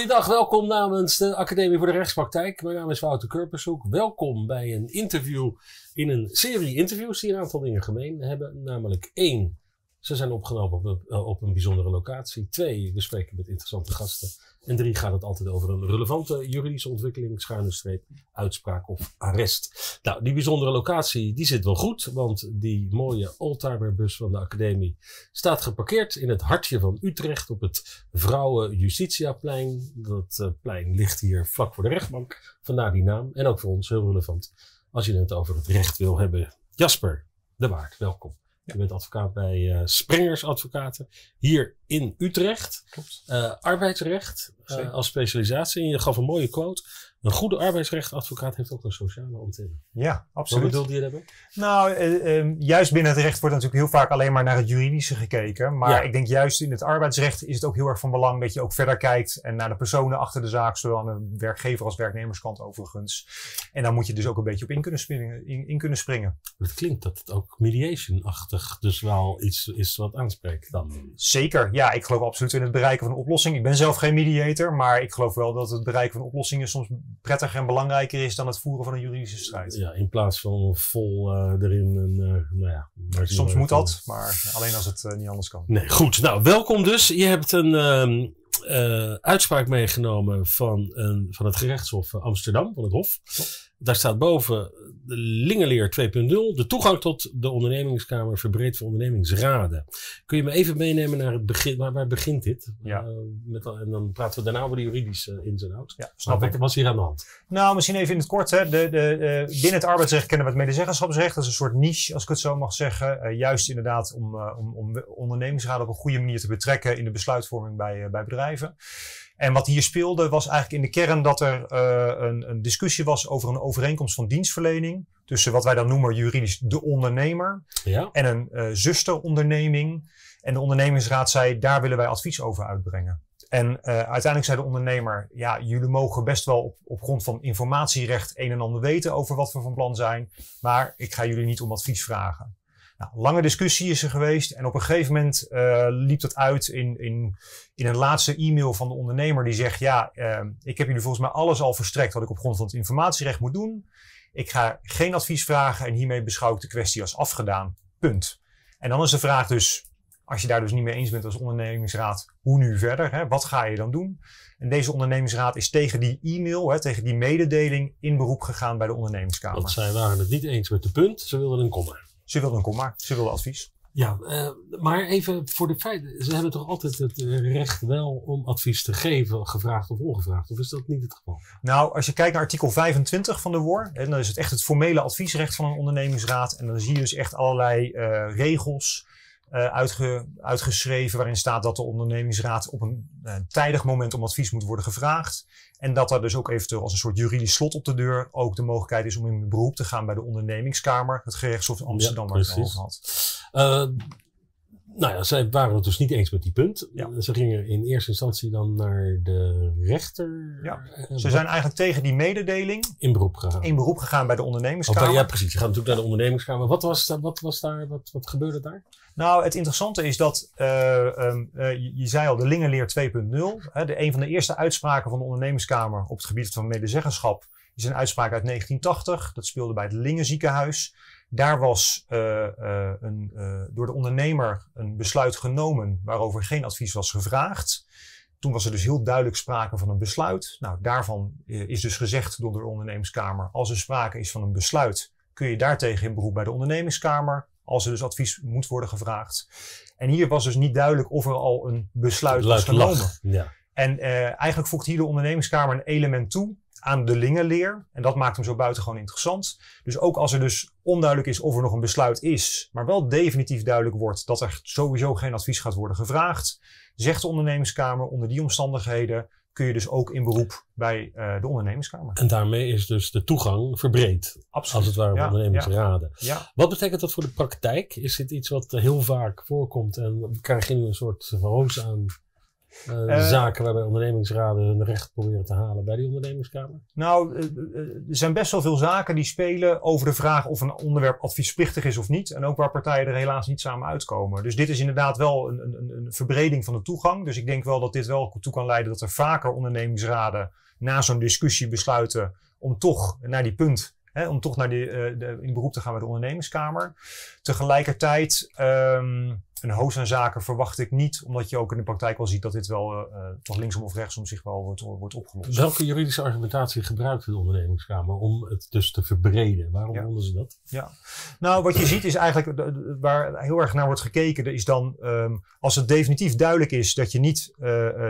Goedendag, welkom namens de Academie voor de Rechtspraktijk. Mijn naam is Wouter Kurpershoek. Welkom bij een interview in een serie interviews die een aantal dingen gemeen hebben. Namelijk één, ze zijn opgenomen op een, eh, op een bijzondere locatie. Twee, we spreken met interessante gasten. En drie, gaat het altijd over een relevante juridische ontwikkeling, schuine streep, uitspraak of arrest. Nou, die bijzondere locatie, die zit wel goed, want die mooie oldtimerbus van de academie staat geparkeerd in het hartje van Utrecht op het Vrouwen Justitiaplein. Dat eh, plein ligt hier vlak voor de rechtbank, vandaar die naam. En ook voor ons heel relevant als je het over het recht wil hebben. Jasper de Waard, welkom. Ik bent advocaat bij eh, Springers Advocaten. Hier in Utrecht. Klopt. Eh, arbeidsrecht eh, als specialisatie. En je gaf een mooie quote. Een goede arbeidsrechtadvocaat heeft ook een sociale antenne. Ja, absoluut. Wat bedoelde je daarmee? Nou, eh, ehm, juist binnen het recht wordt natuurlijk heel vaak alleen maar naar het juridische gekeken. Maar ik denk juist in het arbeidsrecht is het ook heel erg van belang dat je ook verder kijkt en naar de personen achter de zaak, zowel aan de werkgever als werknemerskant overigens. En daar moet je dus ook een beetje op in kunnen springen. In, in kunnen springen. Het klinkt dat het ook mediation-achtig dus wel iets is wat aanspreekt dan. Zeker, ja ja, ik geloof absoluut in het bereiken van een oplossing. Ik ben zelf geen mediator, maar ik geloof wel dat het bereiken van oplossingen soms prettiger en belangrijker is dan het voeren van een juridische strijd. Ja, in plaats van vol eh, erin. En, eh, nou ja, soms moet dat, maar alleen als het eh, niet anders kan. Nee, goed. Nou, welkom dus. Je hebt een ehm, uitspraak meegenomen van, een, van het gerechtshof Amsterdam, van het Hof. Daar staat boven de Lingeleer 2.0, de toegang tot de ondernemingskamer verbreed voor ondernemingsraden. Kun je me even meenemen naar het begin, waar, waar begint dit? Ja. Eh, met, en dan praten we daarna over de juridische eh, ins en outs. Ja, snap ik. Wat was hier aan de hand? Nou, misschien even in het kort. Hè. De, de, eh, binnen het arbeidsrecht kennen we het medezeggenschapsrecht. Dat is een soort niche, als ik het zo mag zeggen. juist inderdaad om, om, om ondernemingsraden op een goede manier te betrekken in de besluitvorming bij, bij bedrijven. En wat hier speelde was eigenlijk in de kern dat er eh, een, een, discussie was over een overeenkomst van dienstverlening. Tussen wat wij dan noemen juridisch de ondernemer ja. en een eh, zusteronderneming. En de ondernemingsraad zei, daar willen wij advies over uitbrengen. En eh, uiteindelijk zei de ondernemer, ja, jullie mogen best wel op, op grond van informatierecht een en ander weten over wat we van plan zijn. Maar ik ga jullie niet om advies vragen. Nou, lange discussie is er geweest en op een gegeven moment eh, liep dat uit in, in, in een laatste e-mail van de ondernemer die zegt, ja, ehm, ik heb jullie volgens mij alles al verstrekt wat ik op grond van het informatierecht moet doen. Ik ga geen advies vragen en hiermee beschouw ik de kwestie als afgedaan. Punt. En dan is de vraag dus, als je daar dus niet mee eens bent als ondernemingsraad, hoe nu verder? Hè? Wat ga je dan doen? En deze ondernemingsraad is tegen die e-mail, hè, tegen die mededeling in beroep gegaan bij de ondernemingskamer. Want zij waren het niet eens met de punt, ze wilden een komma. Ze wilde een komma, ze wilde advies. Ja, eh, maar even voor de feiten. Ze hebben toch altijd het eh, recht wel om advies te geven, gevraagd of ongevraagd? Of is dat niet het geval? Nou, als je kijkt naar artikel 25 van de WOR, dan is het echt het formele adviesrecht van een ondernemingsraad. En dan zie je dus echt allerlei eh, regels eh, uitgeschreven waarin staat dat de ondernemingsraad op een eh, tijdig moment om advies moet worden gevraagd. En dat daar dus ook eventueel als een soort juridisch slot op de deur ook de mogelijkheid is om in beroep te gaan bij de ondernemingskamer, het gerechtshof Amsterdam waar het over had. Eh, nou ja, zij waren het dus niet eens met die punt. Ja. Ze gingen in eerste instantie dan naar de rechter. Ja. Eh, Ze zijn eigenlijk tegen die mededeling. In beroep gegaan. In beroep gegaan bij de ondernemingskamer. Eh, ja, precies. Ze gaan natuurlijk naar de ondernemingskamer. Wat, was, eh, wat, was daar, wat, wat gebeurde daar? Nou, het interessante is dat, ehm, je, zei al, de Lingenleer 2.0. De, een van de eerste uitspraken van de ondernemingskamer op het gebied van medezeggenschap is een uitspraak uit 1980. Dat speelde bij het Lingenziekenhuis. ziekenhuis. Daar was uh, uh, een, uh, door de ondernemer een besluit genomen waarover geen advies was gevraagd. Toen was er dus heel duidelijk sprake van een besluit. Nou, daarvan is dus gezegd door de ondernemingskamer, als er sprake is van een besluit, kun je daartegen in beroep bij de ondernemingskamer. Als er dus advies moet worden gevraagd. En hier was dus niet duidelijk of er al een besluit was genomen. Ja. En eigenlijk voegt hier de ondernemingskamer een element toe aan de lingenleer. En dat maakt hem zo buitengewoon interessant. Dus ook als er dus onduidelijk is of er nog een besluit is, maar wel definitief duidelijk wordt dat er sowieso geen advies gaat worden gevraagd, zegt de Ondernemingskamer onder die omstandigheden kun je dus ook in beroep bij eh, de Ondernemingskamer. En daarmee is dus de toegang verbreed. Absoluut. Als het ware ondernemingsraden. ja. Wat betekent dat voor de praktijk? Is dit iets wat eh, heel vaak voorkomt en krijg je nu een soort roos aan eh, eh, zaken waarbij ondernemingsraden hun recht proberen te halen bij die ondernemingskamer? Nou, eh, er zijn best wel veel zaken die spelen over de vraag of een onderwerp adviesplichtig is of niet. En ook waar partijen er helaas niet samen uitkomen. Dus dit is inderdaad wel een, een, een verbreding van de toegang. Dus ik denk wel dat dit wel toe kan leiden dat er vaker ondernemingsraden na zo'n discussie besluiten om toch naar die punt Hè, om toch naar die, eh, de, in beroep te gaan bij de ondernemingskamer. Tegelijkertijd, ehm, een hoos aan zaken verwacht ik niet, omdat je ook in de praktijk wel ziet dat dit wel eh, eh, toch linksom of rechtsom zich wel wordt, wordt opgelost. Welke juridische argumentatie gebruikt de ondernemingskamer om het dus te verbreden? Waarom ja. ze dat? Ja, nou wat je ziet is eigenlijk waar heel erg naar wordt gekeken, is dan ehm, als het definitief duidelijk is dat, je niet,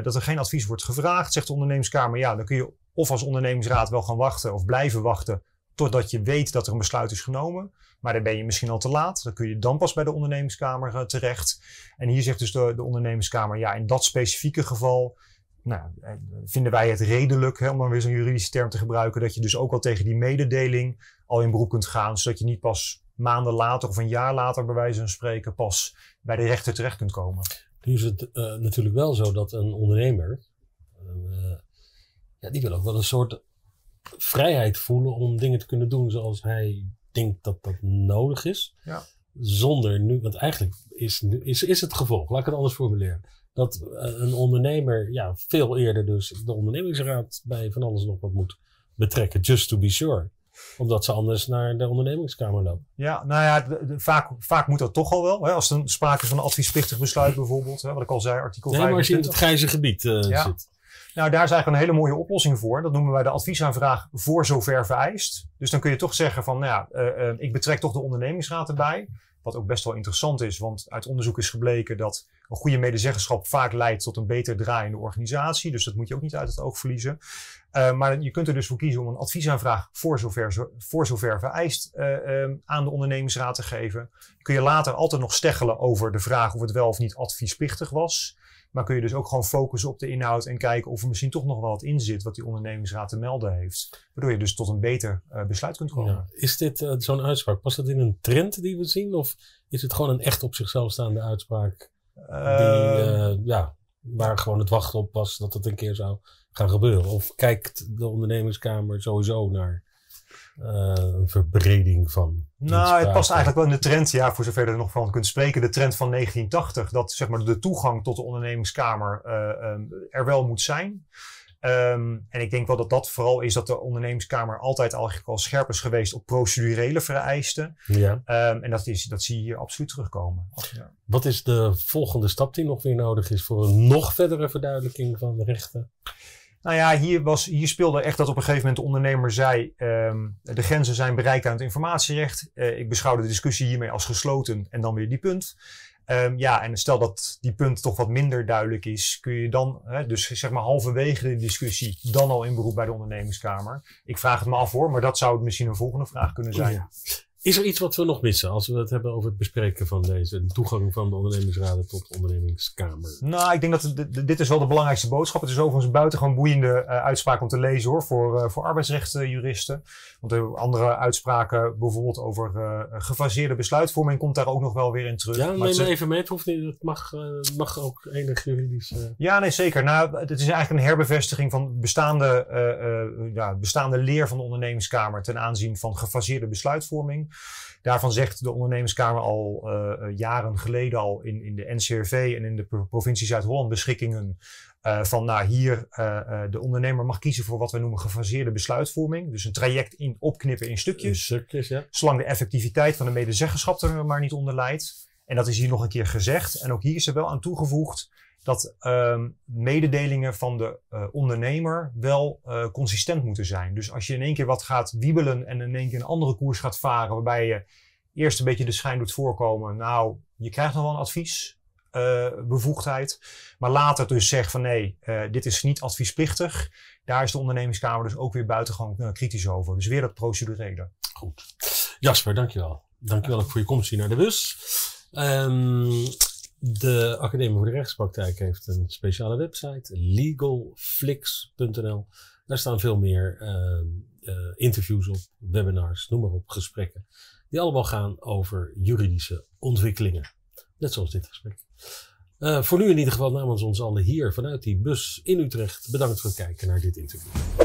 dat er geen advies wordt gevraagd, zegt de ondernemingskamer, ja, dan kun je of als ondernemingsraad wel gaan wachten of blijven wachten totdat je weet dat er een besluit is genomen. Maar dan ben je misschien al te laat. Dan kun je dan pas bij de ondernemingskamer eh, terecht. En hier zegt dus de, de ondernemingskamer, ja, in dat specifieke geval nou, eh, vinden wij het redelijk, hè, om dan weer zo'n juridische term te gebruiken, dat je dus ook al tegen die mededeling al in beroep kunt gaan, zodat je niet pas maanden later of een jaar later, bij wijze van spreken, pas bij de rechter terecht kunt komen. Nu is het eh, natuurlijk wel zo dat een ondernemer, ja, die wil ook wel een soort vrijheid voelen om dingen te kunnen doen zoals hij denkt dat dat nodig is. Ja. Zonder nu, want eigenlijk is, is, is het gevolg, laat ik het anders formuleren. Dat eh, een ondernemer ja, veel eerder dus de ondernemingsraad bij van alles nog wat moet betrekken, just to be sure omdat ze anders naar de ondernemingskamer lopen. Ja, nou ja, vaak, vaak moet dat toch al wel. Hè? Als er sprake is van een adviesplichtig besluit bijvoorbeeld. Hè? Wat ik al zei, artikel 5. Nee, maar als je in het grijze gebied eh, zit. Nou, daar is eigenlijk een hele mooie oplossing voor. Dat noemen wij de adviesaanvraag voor zover vereist. Dus dan kun je toch zeggen van, nou ja, eh, eh, ik betrek toch de ondernemingsraad erbij. Wat ook best wel interessant is, want uit onderzoek is gebleken dat een goede medezeggenschap vaak leidt tot een beter draaiende organisatie. Dus dat moet je ook niet uit het oog verliezen. Eh, maar je kunt er dus voor kiezen om een adviesaanvraag voor zover, voor zover vereist aan de ondernemingsraad te geven. Kun je later altijd nog steggelen over de vraag of het wel of niet adviesplichtig was. Maar kun je dus ook gewoon focussen op de inhoud en kijken of er misschien toch nog wel wat in zit wat die ondernemingsraad te melden heeft. Waardoor je dus tot een beter eh, besluit kunt komen. Is dit eh, zo'n uitspraak? Past dat in een trend die we zien? Of is het gewoon een echt op zichzelf staande uitspraak? Die, eh, ja, waar gewoon het wachten op was dat het een keer zou gaan gebeuren? Of kijkt de ondernemingskamer sowieso naar eh, een verbreding van. Nou, het past eigenlijk wel in de trend, ja, voor zover je er nog van kunt spreken. De trend van 1980, dat zeg maar de toegang tot de ondernemingskamer eh, ehm, er wel moet zijn. Ehm, en ik denk wel dat dat vooral is dat de ondernemingskamer altijd eigenlijk al scherp is geweest op procedurele vereisten. Ja. Ehm, en dat, is, dat zie je hier absoluut terugkomen. Wat is de volgende stap die nog weer nodig is voor een nog verdere verduidelijking van de rechten? Nou ja, hier, was, hier speelde echt dat op een gegeven moment de ondernemer zei: ehm, de grenzen zijn bereikt aan het informatierecht. Eh, ik beschouw de discussie hiermee als gesloten en dan weer die punt. Ehm, ja, en stel dat die punt toch wat minder duidelijk is, kun je dan, hè, dus zeg maar halverwege de discussie, dan al in beroep bij de ondernemingskamer. Ik vraag het me af hoor, maar dat zou het misschien een volgende vraag kunnen zijn. Oh is er iets wat we nog missen als we het hebben over het bespreken van deze toegang van de ondernemingsraden tot de ondernemingskamer? Nou, ik denk dat dit is wel de belangrijkste boodschap. Het is overigens buitengewoon boeiende eh, uitspraak om te lezen hoor, voor, uh, voor arbeidsrechtenjuristen. Want er andere uitspraken, bijvoorbeeld over eh, gefaseerde besluitvorming, komt daar ook nog wel weer in terug. Ja, maar neem maar even mee. Het hoeft niet, het mag, mag ook enig juridisch. Ja, nee, zeker. Nou, het is eigenlijk een herbevestiging van bestaande, ja, bestaande leer van de ondernemingskamer ten aanzien van gefaseerde besluitvorming. Daarvan zegt de ondernemerskamer al eh, eh, jaren geleden al in, in de NCRV en in de provincie Zuid-Holland beschikkingen eh, van nou hier, de ondernemer mag kiezen voor wat we noemen gefaseerde besluitvorming. Dus een traject in, opknippen in stukjes. stukjes, ja. Zolang de effectiviteit van de medezeggenschap er maar niet onder leidt. En dat is hier nog een keer gezegd. En ook hier is er wel aan toegevoegd dat ehm, mededelingen van de eh, ondernemer wel eh, consistent moeten zijn. Dus als je in één keer wat gaat wiebelen en in één keer een andere koers gaat varen, waarbij je eerst een beetje de schijn doet voorkomen, nou, je krijgt nog wel een advies. Eh, bevoegdheid, maar later dus zegt van nee, dit is niet adviesplichtig. Daar is de ondernemingskamer dus ook weer buitengewoon kritisch over. Dus weer dat procedurele. Goed. Jasper, dankjewel. Dankjewel ook voor je komst hier naar de bus. Ehm, de Academie voor de Rechtspraktijk heeft een speciale website, legalflix.nl. Daar staan veel meer ehm, eh, interviews op, webinars, noem maar op, gesprekken. Die allemaal gaan over juridische ontwikkelingen. Net zoals dit gesprek. Eh, voor nu in ieder geval namens ons allen hier vanuit die bus in Utrecht. Bedankt voor het kijken naar dit interview.